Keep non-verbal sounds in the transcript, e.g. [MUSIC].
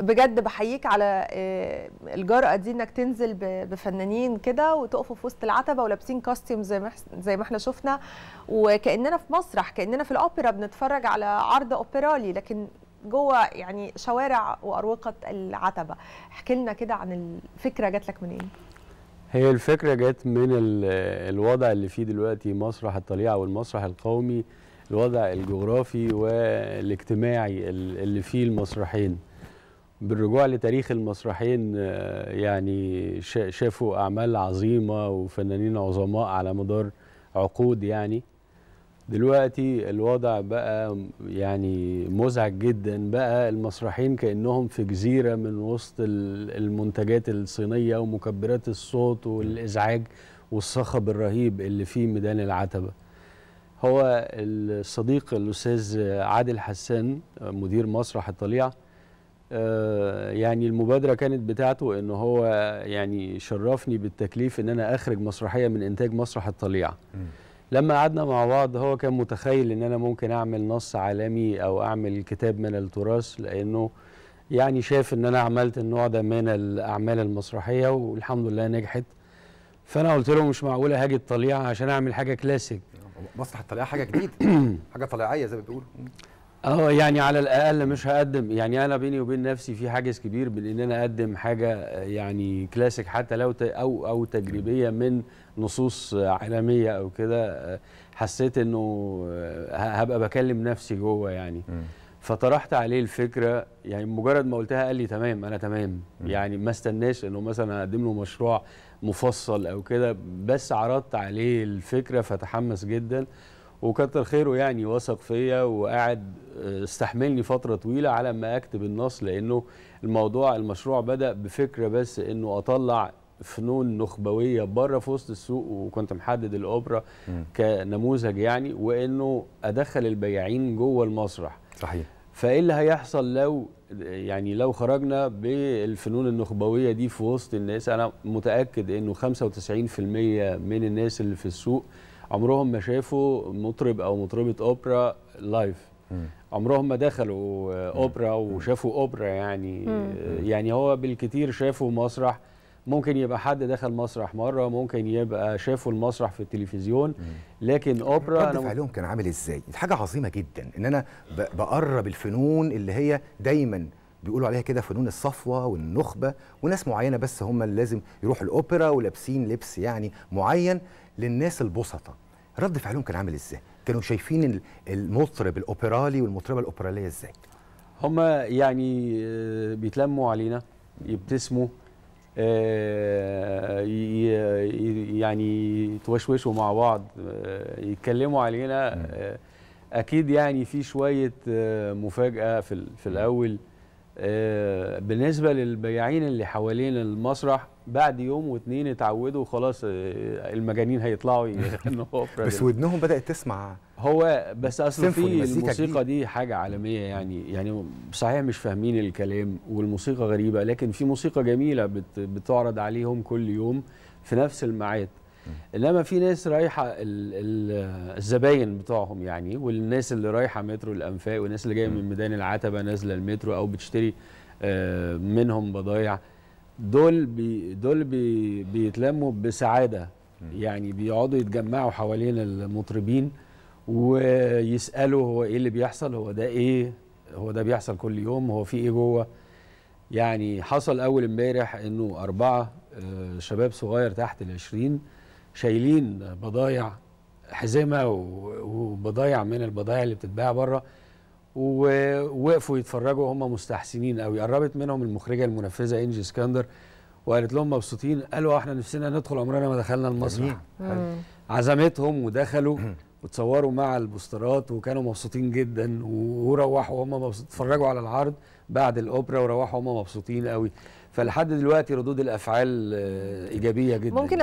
بجد بحييك على آه، الجرأة دي انك تنزل بفنانين كده وتقفوا في وسط العتبة ولابسين كاستيوم زي ما زي ما احنا شفنا وكأننا في مسرح كأننا في الأوبرا بنتفرج على عرض أوبرالي لكن جوه يعني شوارع وأروقة العتبة احكي لنا كده عن الفكرة جات لك منين؟ هي الفكرة جت من الوضع اللي فيه دلوقتي مسرح الطليعة والمسرح القومي الوضع الجغرافي والاجتماعي اللي فيه المسرحين بالرجوع لتاريخ المسرحيين آه، يعني شافوا اعمال عظيمه وفنانين عظماء على مدار عقود يعني دلوقتي الوضع بقى يعني مزعج جدا بقى المسرحيين كانهم في جزيره من وسط المنتجات الصينيه ومكبرات الصوت والازعاج والصخب الرهيب اللي في ميدان العتبه هو الصديق الاستاذ عادل حسان آه، مدير مسرح الطليعه آه، يعني المبادره كانت بتاعته ان هو يعني شرفني بالتكليف ان انا اخرج مسرحيه من انتاج مسرح الطليعه لما قعدنا مع بعض هو كان متخيل ان انا ممكن اعمل نص عالمي او اعمل كتاب من التراث لانه يعني شاف ان انا عملت النوع ده من الاعمال المسرحيه والحمد لله نجحت فانا قلت له مش معقوله هاجي الطليعه عشان اعمل حاجه كلاسيك مسرح الطليعه حاجه جديده [CLEARS THROAT] حاجه طليعيه زي ما بتقولوا اه يعني على الاقل مش هقدم يعني انا بيني وبين نفسي في حاجز كبير بين ان انا اقدم حاجه يعني كلاسيك حتى لو او او تجريبيه من نصوص عالميه او كده حسيت انه هبقى بكلم نفسي جوه يعني فطرحت عليه الفكره يعني مجرد ما قلتها قال لي تمام انا تمام يعني ما استناش انه مثلا اقدم له مشروع مفصل او كده بس عرضت عليه الفكره فتحمس جدا وكتر خيره يعني وثق فيا وقعد آه، استحملني فتره طويله على ما اكتب النص لانه الموضوع المشروع بدا بفكره بس انه اطلع فنون نخبويه بره في وسط السوق وكنت محدد الاوبرا م. كنموذج يعني وانه ادخل البياعين جوه المسرح صحيح فايه اللي هيحصل لو يعني لو خرجنا بالفنون النخبويه دي في وسط الناس انا متاكد انه 95% من الناس اللي في السوق عمرهم ما شافوا مطرب او مطربه اوبرا لايف عمرهم ما دخلوا اوبرا وشافوا اوبرا يعني آه، يعني هو بالكثير شافوا مسرح ممكن يبقى حد دخل مسرح مره ممكن يبقى شافوا المسرح في التلفزيون لكن اوبرا رد فعلهم كان عامل ازاي دي حاجه عظيمه جدا ان انا بقرب الفنون اللي هي دايما بيقولوا عليها كده فنون الصفوه والنخبه وناس معينه بس هم اللي لازم يروحوا الاوبرا ولابسين لبس يعني معين للناس البسطة رد فعلهم كان عامل ازاي؟ كانوا شايفين المطرب الاوبرالي والمطربه الاوبراليه ازاي؟ هما يعني آه، بيتلموا علينا يبتسموا آه، يعني يتوشوشوا مع بعض آه، يتكلموا علينا اكيد يعني في شويه مفاجاه في في الاول آه، بالنسبة للبياعين اللي حوالين المسرح بعد يوم واثنين اتعودوا خلاص آه، المجانين هيطلعوا [LAUGHS] بس ودنهم بدأت تسمع هو بس اصل في الموسيقى دي حاجة عالمية يعني يعني صحيح مش فاهمين الكلام والموسيقى غريبة لكن في موسيقى جميلة بتعرض عليهم كل يوم في نفس الميعاد انما في ناس رايحه الزباين بتوعهم يعني والناس اللي رايحه مترو الانفاق والناس اللي جايه من ميدان العتبه نازله المترو او بتشتري آه، منهم بضايع دول بي دول بي بيتلموا بسعاده يعني بيقعدوا يتجمعوا حوالين المطربين ويسالوا هو ايه اللي بيحصل هو ده ايه هو ده بيحصل كل يوم هو في ايه جوه يعني حصل اول امبارح انه اربعه آه، شباب صغير تحت العشرين شايلين بضايع حزمه وبضايع من البضايع اللي بتتباع بره ووقفوا يتفرجوا هم مستحسنين قوي قربت منهم المخرجه المنفذه انجي اسكندر وقالت لهم مبسوطين قالوا احنا نفسنا ندخل عمرنا ما دخلنا المسرح عزمتهم ودخلوا وتصوروا مع البوسترات وكانوا مبسوطين جدا وروحوا هم مبسوطين اتفرجوا على العرض بعد الاوبرا وروحوا هم مبسوطين قوي فلحد دلوقتي ردود الافعال آه، ايجابيه جدا ممكن